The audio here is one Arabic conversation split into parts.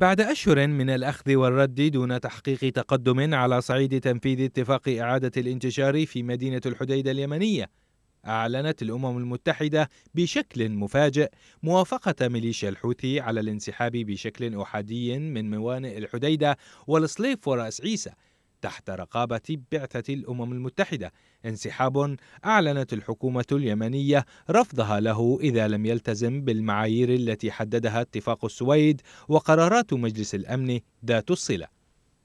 بعد أشهر من الأخذ والرد دون تحقيق تقدم على صعيد تنفيذ اتفاق إعادة الانتشار في مدينة الحديدة اليمنية أعلنت الأمم المتحدة بشكل مفاجئ موافقة ميليشيا الحوثي على الانسحاب بشكل أحادي من موانئ الحديدة والصليف ورأس عيسى تحت رقابة بعثة الأمم المتحدة انسحاب أعلنت الحكومة اليمنية رفضها له إذا لم يلتزم بالمعايير التي حددها اتفاق السويد وقرارات مجلس الأمن ذات الصلة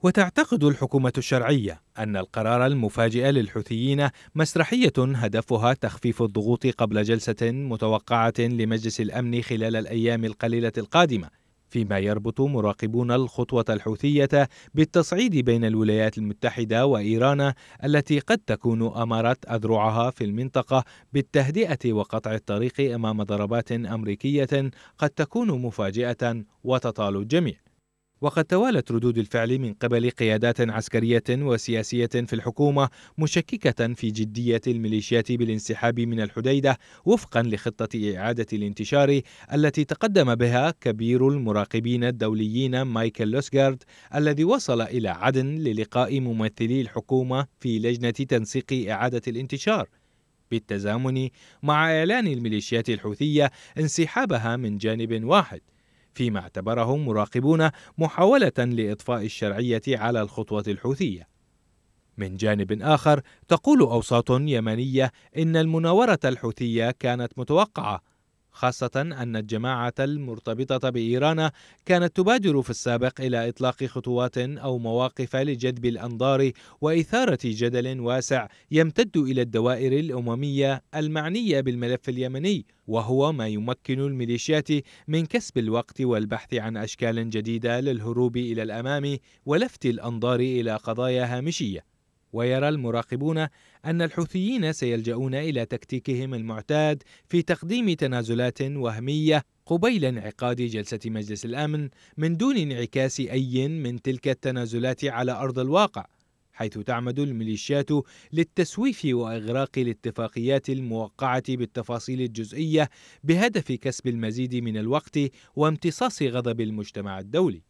وتعتقد الحكومة الشرعية أن القرار المفاجئ للحوثيين مسرحية هدفها تخفيف الضغوط قبل جلسة متوقعة لمجلس الأمن خلال الأيام القليلة القادمة فيما يربط مراقبون الخطوة الحوثية بالتصعيد بين الولايات المتحدة وإيران التي قد تكون أمرت أذرعها في المنطقة بالتهدئة وقطع الطريق أمام ضربات أمريكية قد تكون مفاجئة وتطال الجميع وقد توالت ردود الفعل من قبل قيادات عسكرية وسياسية في الحكومة مشككة في جدية الميليشيات بالانسحاب من الحديدة وفقا لخطة إعادة الانتشار التي تقدم بها كبير المراقبين الدوليين مايكل لوسغارد الذي وصل إلى عدن للقاء ممثلي الحكومة في لجنة تنسيق إعادة الانتشار بالتزامن مع إعلان الميليشيات الحوثية انسحابها من جانب واحد فيما اعتبره مراقبون محاولة لإطفاء الشرعية على الخطوة الحوثية. من جانب آخر تقول أوساط يمنية إن المناورة الحوثية كانت متوقعة خاصة أن الجماعة المرتبطة بإيران كانت تبادر في السابق إلى إطلاق خطوات أو مواقف لجذب الأنظار وإثارة جدل واسع يمتد إلى الدوائر الأممية المعنية بالملف اليمني وهو ما يمكن الميليشيات من كسب الوقت والبحث عن أشكال جديدة للهروب إلى الأمام ولفت الأنظار إلى قضايا هامشية ويرى المراقبون أن الحوثيين سيلجؤون إلى تكتيكهم المعتاد في تقديم تنازلات وهمية قبيل انعقاد جلسة مجلس الأمن من دون انعكاس أي من تلك التنازلات على أرض الواقع، حيث تعمد الميليشيات للتسويف واغراق الاتفاقيات الموقعه بالتفاصيل الجزئيه بهدف كسب المزيد من الوقت وامتصاص غضب المجتمع الدولي